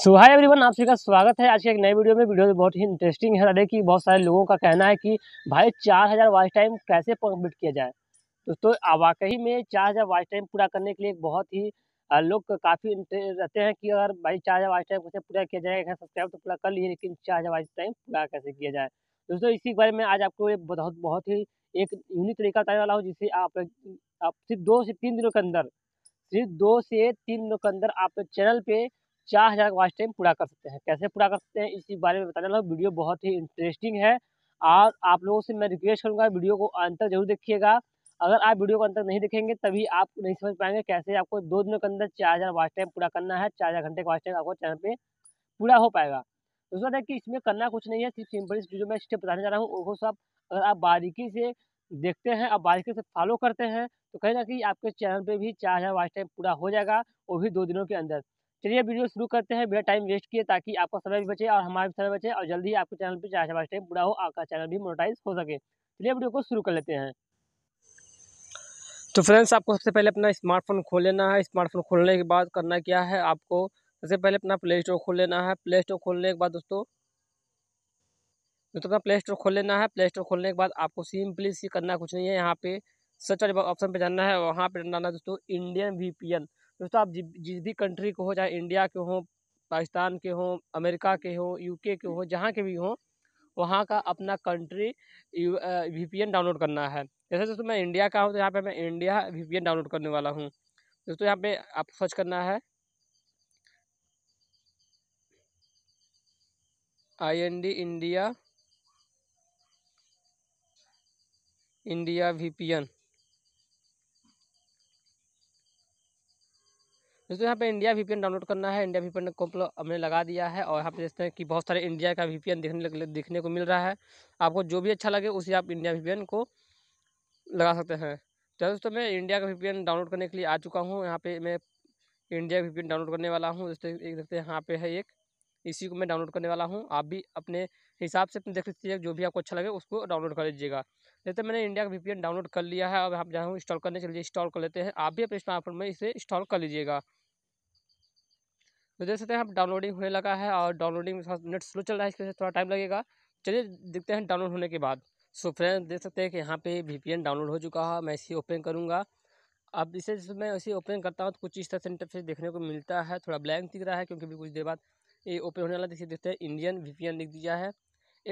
सो hi everyone आप सभी का स्वागत है आज के एक नए वीडियो में वीडियो बहुत ही इंटरेस्टिंग है अरे कि बहुत सारे लोगों का कहना है कि भाई चार हज़ार वाइस टाइम कैसे कम्प्लीट किया जाए दोस्तों तो, तो वाकई में चार हज़ार वाइस टाइम पूरा करने के लिए बहुत ही लोग काफ़ी रहते हैं कि अगर भाई चार हज़ार वाइस टाइम कैसे पूरा किया जाए सब्सक्राइब तो पूरा कर लिए लेकिन चार हज़ार टाइम पूरा कैसे किया जाए दोस्तों इसी बारे में आज आपको बहुत बहुत ही एक यूनिक तरीका बताने वाला हूँ जिससे आप सिर्फ दो से तीन दिनों के अंदर सिर्फ दो से तीन दिनों के अंदर आप चैनल पर चार हज़ार वॉच टाइम पूरा कर सकते हैं कैसे पूरा कर सकते हैं इसी बारे में बताने लगा वीडियो बहुत ही इंटरेस्टिंग है और आप लोगों से मैं रिक्वेस्ट करूँगा वीडियो को अंतर जरूर देखिएगा अगर आप वीडियो को अंतर नहीं देखेंगे तभी आप नहीं समझ पाएंगे कैसे आपको दो दिनों के अंदर चार हज़ार वॉच टाइम पूरा करना है चार हज़ार घंटे का वॉच टाइम आपको चैनल पर पूरा हो पाएगा दूसरा है कि इसमें करना कुछ नहीं है सिर्फ सिंपल वीडियो मैं स्टेप बताने जा रहा हूँ वो सब अगर आप बारीकी से देखते हैं आप बारीकी से फॉलो करते हैं तो कहीं ना कहीं आपके चैनल पे भी चार हज़ार वाच टाइम पूरा हो जाएगा वो भी दो दिनों के अंदर चलिए वीडियो शुरू करते हैं बिना टाइम वेस्ट किए ताकि आपका समय भी बचे और हमारा भी समय बचे और जल्दी आपके चैनल पर चार चार टाइम पूरा हो आपका चैनल भी मोनोटाइज हो सके चलिए वीडियो को शुरू कर लेते हैं तो फ्रेंड्स आपको सबसे पहले अपना स्मार्टफोन खोल लेना है स्मार्टफोन खोलने के बाद करना क्या है आपको सबसे पहले अपना प्ले स्टोर खोल लेना है प्ले स्टोर खोलने के बाद दोस्तों दोस्तों अपना प्ले स्टोर खोल लेना है प्ले स्टोर खोलने के बाद आपको सिंपली सी करना कुछ नहीं है यहाँ पे सर्च ऑप्शन पे जाना है वहाँ पे डालना दोस्तों इंडियन वीपीएन दोस्तों आप जिस भी कंट्री के हो चाहे इंडिया के हों पाकिस्तान के हों अमेरिका के हों यूके के हों जहाँ के भी हों वहाँ का अपना country V P N download करना है जैसे दोस्तों मैं इंडिया का हूँ तो यहाँ पे मैं इंडिया वी डाउनलोड करने वाला हूँ दोस्तों यहाँ पे आपको सर्च करना है I N D India India V P N दोस्तों यहाँ पे इंडिया वीपीएन डाउनलोड करना है इंडिया वीपीएन को हमने लगा दिया है और यहाँ पे देखते हैं कि बहुत सारे इंडिया का वीपीएन देखने देखने को मिल रहा है आपको जो भी अच्छा लगे उसे आप इंडिया वीपीएन को लगा सकते हैं तो दोस्तों मैं इंडिया का वीपीएन डाउनलोड करने के लिए आ चुका हूँ यहाँ पे मैं इंडिया वीपीएन डाउनलोड करने वाला हूँ दोस्तों एक देखते हैं यहाँ पे है एक इसी को मैं डाउनलोड करने वाला हूँ आप भी अपने हिसाब से देख लीजिए जो भी आपको अच्छा लगे उसको डाउनलोड कर लीजिएगा जैसे मैंने इंडिया का वीपीएन डाउनलोड कर लिया है अब आप जहाँ इंस्टॉल करने चलिए इंस्टॉल कर लेते हैं आप भी अपने स्मार्टफोन में इसे इंस्टॉल कर लीजिएगा तो देख सकते हैं आप डाउनलोडिंग होने लगा है और डाउनलोडिंग में थोड़ा नेट स्लो चल रहा है इसके वजह से थोड़ा टाइम लगेगा चलिए देखते हैं डाउनलोड होने के बाद सो फ्रेंड देख सकते हैं कि यहाँ पे वी डाउनलोड हो चुका है मैं इसे ओपन करूँगा अब इसे जब मैं इसे ओपन करता हूँ तो कुछ इस तरह से इंटरफेस देखने को मिलता है थोड़ा ब्लैंक दिख रहा है क्योंकि अभी कुछ देर बाद ये ओपन होने वाला देखिए देखते हैं इंडियन वी लिख दिया है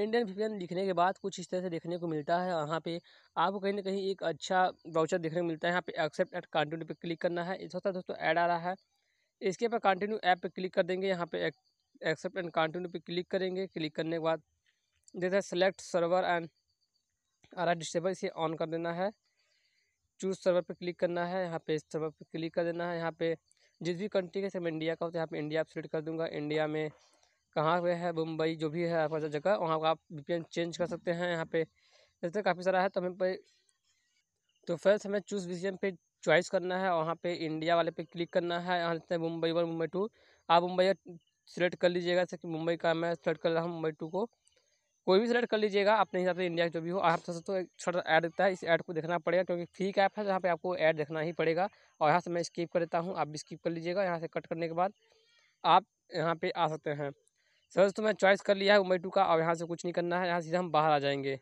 इंडियन वी लिखने के बाद कुछ इस तरह से देखने को मिलता है यहाँ पे आपको कहीं ना कहीं एक अच्छा वाउचर देखने को मिलता है यहाँ पे एक्सेप्ट एट कंटिन्यू पे क्लिक करना है इस वक्त तो दोस्तों ऐड आ रहा है इसके पर कंटिन्यू ऐप पे क्लिक कर देंगे यहाँ पे एक्सेप्ट एंड कंटिन्यू पे क्लिक करेंगे क्लिक करने के बाद जैसे select server and are disable इसे ऑन कर देना है चूज सर्वर पे क्लिक करना है यहाँ पे सर्वर पे क्लिक कर देना है यहाँ पे जिस भी कंट्री के मैं इंडिया का होता तो है यहाँ पे इंडिया आप सिलेक्ट कर दूँगा इंडिया में कहाँ पे है मुंबई जो भी है आपका जगह वहाँ आप वी चेंज कर सकते हैं यहाँ पे जैसे काफ़ी सारा है तो हमें तो पे तो फ्रेंड्स हमें चूज़ वी पे चॉइस करना है वहाँ पे इंडिया वाले पे क्लिक करना है यहाँ से हैं मुंबई वन मुंबई टू आप मुंबई सेलेक्ट कर लीजिएगा जैसे कि मुंबई का मैं सेलेक्ट कर रहा हूँ मुंबई टू को कोई भी सिलेक्ट कर लीजिएगा अपने हिसाब से इंडिया जो भी हो आप सबसे तो एक छोटा ऐड देता है इस ऐड को देखना पड़ेगा क्योंकि फ्री का ऐप है जहाँ पर आपको ऐड देखना ही पड़ेगा और यहाँ से मैं स्किप कर देता हूँ आप भी स्किप कर लीजिएगा यहाँ से कट करने के बाद आप यहाँ पर आ सकते हैं सर तो मैं चॉइस कर लिया है मुंबई टू का और यहाँ से कुछ नहीं करना है यहाँ सीधा हम बाहर आ जाएंगे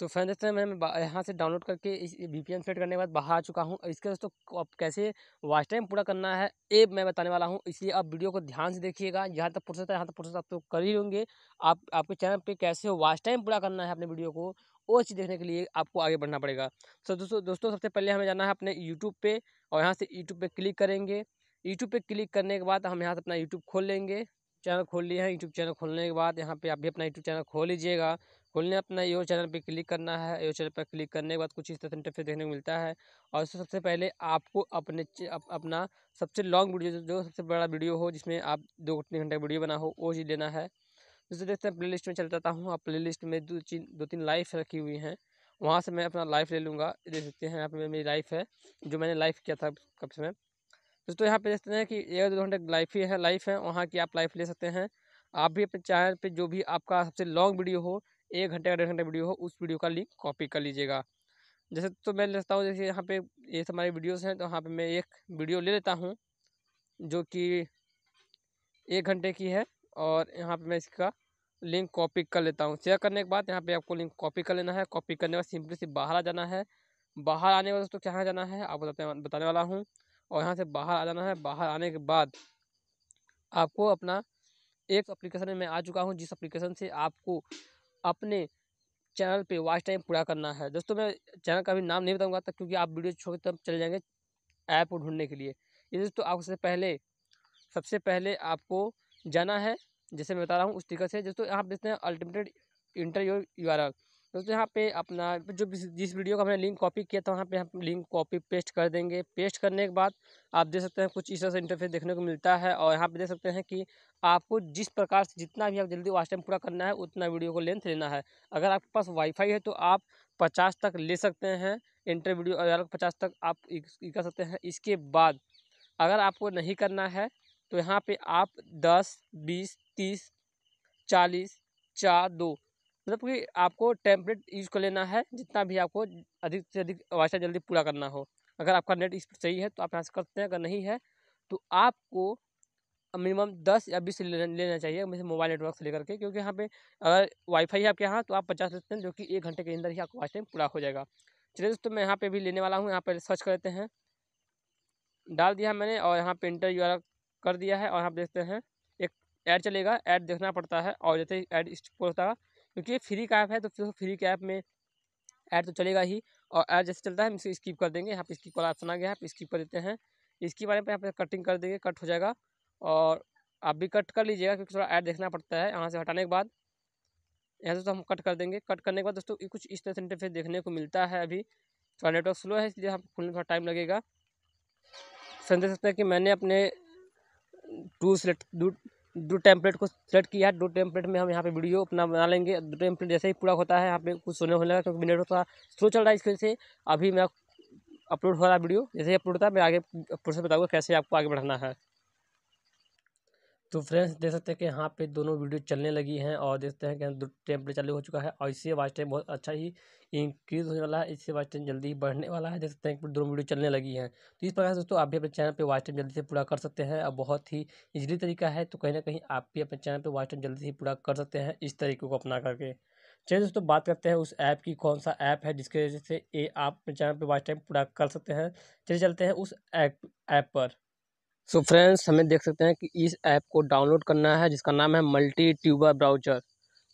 तो फ्रेंड दोस्तों मैं यहाँ से डाउनलोड करके इस वी पी सेट करने के बाद बाहर आ चुका हूँ इसके दोस्तों आप कैसे वॉच टाइम पूरा करना है ये मैं बताने वाला हूँ इसलिए आप वीडियो को ध्यान से देखिएगा जहाँ तक फुर्सत है यहाँ तक फुर्सत आप तो कर ही होंगे आप आपके चैनल पे कैसे वॉच टाइम पूरा करना है अपने वीडियो को वो चीज़ देखने के लिए आपको आगे बढ़ना पड़ेगा सो तो दोस्तों दोस्तों सबसे पहले हमें जाना है अपने यूट्यूब पर और यहाँ से यूट्यूब पर क्लिक करेंगे यूट्यूब पर क्लिक करने के बाद हम यहाँ से अपना यूट्यूब खोल लेंगे चैनल खोल लिए हैं यूट्यूब चैनल खोलने के बाद यहाँ पे आप भी अपना यूट्यूब चैनल खोल लीजिएगा खोलने अपना यो चैनल पर क्लिक करना है यो चैनल पर क्लिक करने के बाद कुछ इस तरह इंटरफेस देखने को मिलता है और उससे सबसे पहले आपको अपने अप, अपना सबसे लॉन्ग वीडियो जो सबसे बड़ा वीडियो हो जिसमें आप दो तीन घंटे का वीडियो बना हो वो चीज़ लेना है जैसे देखते हैं प्ले लिस्ट में चल जाता हूँ आप प्ले लिस्ट में दो तीन दो तीन लाइफ रखी हुई हैं वहाँ से मैं अपना लाइफ ले लूँगा देख सकते हैं यहाँ पर मेरी लाइफ है जो मैंने लाइफ किया था कब से मैं दोस्तों यहाँ पर देखते हैं कि एक दो घंटे लाइफ ही है लाइफ है वहाँ की आप लाइफ ले सकते हैं आप भी अपने चैनल पे जो भी आपका सबसे लॉन्ग वीडियो हो एक घंटे का डेढ़ घंटे वीडियो हो उस वीडियो का लिंक कॉपी कर लीजिएगा जैसे तो मैं लेता हूँ जैसे यहाँ पे ये हमारे वीडियोस हैं तो यहाँ पे मैं एक वीडियो ले लेता हूँ जो कि एक घंटे की है और यहाँ पे मैं इसका लिंक कॉपी कर लेता हूँ शेयर करने के बाद यहाँ पे आपको लिंक कॉपी कर लेना है कॉपी करने के बाद सिंपली से बाहर आ जाना है बाहर आने के बाद दोस्तों कहाँ जाना है आपको बताने बताने वाला हूँ और यहाँ से बाहर आ जाना है बाहर आने के बाद आपको अपना एक अप्लीकेशन में मैं आ चुका हूँ जिस अप्लीकेशन से आपको अपने चैनल पे वॉच टाइम पूरा करना है दोस्तों मैं चैनल का भी नाम नहीं बताऊंगा तक तो क्योंकि आप वीडियो छोड़ तब चले जाएंगे ऐप को ढूंढने के लिए ये दोस्तों आपसे पहले सबसे पहले आपको जाना है जैसे मैं बता रहा हूँ उस तरीके से दोस्तों आप देखते हैं अल्टीमेटेड इंटरव्यू यू आर दोस्तों यहाँ पे अपना जो जिस वीडियो का हमने लिंक कॉपी किया था वहाँ पे हम लिंक कॉपी पेस्ट कर देंगे पेस्ट करने के बाद आप देख सकते हैं कुछ इस तरह से इंटरफेस देखने को मिलता है और यहाँ पे देख सकते हैं कि आपको जिस प्रकार से जितना भी आप जल्दी वाच टाइम पूरा करना है उतना वीडियो को लेंथ लेना है अगर आपके पास वाईफाई है तो आप पचास तक ले सकते हैं इंटर वीडियो अगर पचास तक आप कर सकते हैं इसके बाद अगर आपको नहीं करना है तो यहाँ पर आप दस बीस तीस चालीस चार दो मतलब कि आपको टेम्पलेट यूज़ कर लेना है जितना भी आपको अधिक से अधिक वाचा जल्दी पूरा करना हो अगर आपका नेट स्पीड सही है तो आप यहाँ से करते हैं अगर नहीं है तो आपको मिनिमम दस या बीस लेना चाहिए मुझे मोबाइल नेटवर्क से लेकर के क्योंकि यहाँ पे अगर वाईफाई है आपके यहाँ तो आप पचास लेते हैं जो कि एक घंटे के अंदर ही आपका वाच टाइम पूरा हो जाएगा चलिए दोस्तों मैं यहाँ पे भी लेने वाला हूँ यहाँ पर सर्च कर लेते हैं डाल दिया मैंने और यहाँ पर इंटर यू कर दिया है और यहाँ देखते हैं एक ऐड चलेगा ऐड देखना पड़ता है और जैसे ऐड होता है क्योंकि ये फ्री का ऐप है तो फिर फ्री के ऐप में ऐड तो चलेगा ही और ऐड जैसे चलता है हम इसे स्किप कर देंगे यहाँ पे स्किप वाला ऑप्शन आ गया आप स्किप कर देते हैं इसके बारे में यहाँ पे कटिंग कर देंगे कट हो जाएगा और आप भी कट कर लीजिएगा क्योंकि थोड़ा ऐड देखना पड़ता है यहाँ से हटाने के बाद यहाँ से तो हम कट कर देंगे कट करने के बाद दोस्तों कुछ इस तरह से इंटरफेस देखने को मिलता है अभी थोड़ा नेटवर्क स्लो है इसलिए हम खुलने थोड़ा टाइम लगेगा समझ सकते हैं कि मैंने अपने टू सेलेक्ट दो टेम्पलेट को सेलेक्ट किया दो टेम्पलेट में हम यहाँ पे वीडियो अपना बना लेंगे दो टेम्पलेट जैसे ही पूरा होता है यहाँ पे कुछ सोने होने लगा क्योंकि मिनट थोड़ा स्लो चल रहा है इस वजह से अभी मैं अपलोड हो रहा है वीडियो जैसे ही अपलोड होता है मैं आगे प्रोसेस बताऊँगा कैसे आपको आगे बढ़ाना है तो फ्रेंड्स देख सकते हैं कि यहाँ पे दोनों वीडियो चलने लगी हैं और देखते हैं कि टेम्परेचर चालू हो चुका है और इससे वाच टाइम बहुत अच्छा ही इंक्रीज होने वाला है इससे वाच टाइम जल्दी ही बढ़ने वाला है देख सकते हैं कि दोनों वीडियो चलने लगी हैं तो इस प्रकार से दोस्तों आप भी अपने चैनल पर वाच टाइम जल्दी से पूरा कर सकते हैं और बहुत ही ईजिली तरीका है तो कहीं ना कहीं आप भी अपने चैनल पर वाच टाइम जल्दी से पूरा कर सकते हैं इस तरीके को अपना करके चलिए दोस्तों बात करते हैं उस ऐप की कौन सा ऐप है जिसके वजह से ये आप अपने चैनल पर वाच टाइम पूरा कर सकते हैं चलिए चलते हैं उस ऐप ऐप पर सो so फ्रेंड्स हमें देख सकते हैं कि इस ऐप को डाउनलोड करना है जिसका नाम है मल्टी ट्यूबर ब्राउजर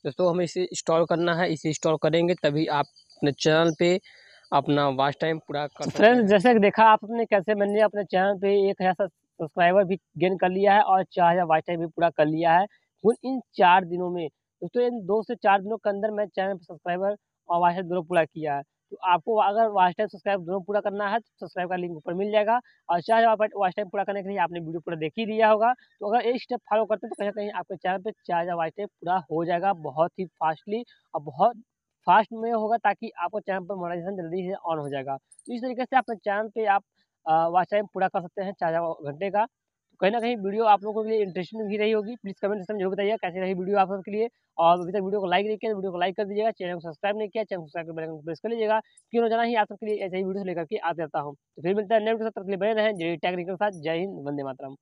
दोस्तों हमें इसे इंस्टॉल करना है इसे इंस्टॉल करेंगे तभी आप अपने चैनल पे अपना वाच टाइम पूरा कर फ्रेंड्स जैसे कि देखा आप कैसे मैंने अपने चैनल पे एक हज़ार सब्सक्राइबर भी गेन कर लिया है और चार हज़ार वाच टाइम भी पूरा कर लिया है इन चार दिनों में दोस्तों इन दो से चार दिनों के अंदर मैं चैनल पर सब्सक्राइबर और वाच टाइम दोनों पूरा किया है तो आपको अगर वॉच टाइम सब्सक्राइब दोनों पूरा करना है तो सब्सक्राइब का लिंक ऊपर मिल जाएगा और चाहे आप वॉच टाइम पूरा करने के लिए आपने वीडियो पूरा देख ही लिया होगा तो अगर एक स्टेप फॉलो करते हैं तो कहीं ना कहीं आपके चैनल पर चार हजार वॉच टाइम पूरा हो जाएगा बहुत ही फास्टली और बहुत फास्ट में होगा ताकि आपका चैनल पर मोनाइजेशन जल्दी से ऑन हो जाएगा तो इस तरीके से अपने चैनल पर आप वॉच टाइम पूरा कर सकते हैं चार घंटे का तो कहीं ना कहीं वीडियो आप लोगों के लिए इंटरेस्टिंग भी रही होगी प्लीज़ कमेंट सिस्टम जरूर बताइए कैसे रही वीडियो आप सबके लिए और अभी तक वीडियो को लाइक नहीं किया तो वीडियो को लाइक कर दीजिएगा चैनल को सब्सक्राइब नहीं किया चैनल को सब्सक्राइब बेल प्रेस कर लीजिएगा क्यों रोजाना ही आप सबके लिए ऐसे ही वीडियो लेकर के आते रहता हूँ तो फिर मिलता है नए के साथ बने रहें जय टेक्निकल साथ जय हिंद वंदे मातरम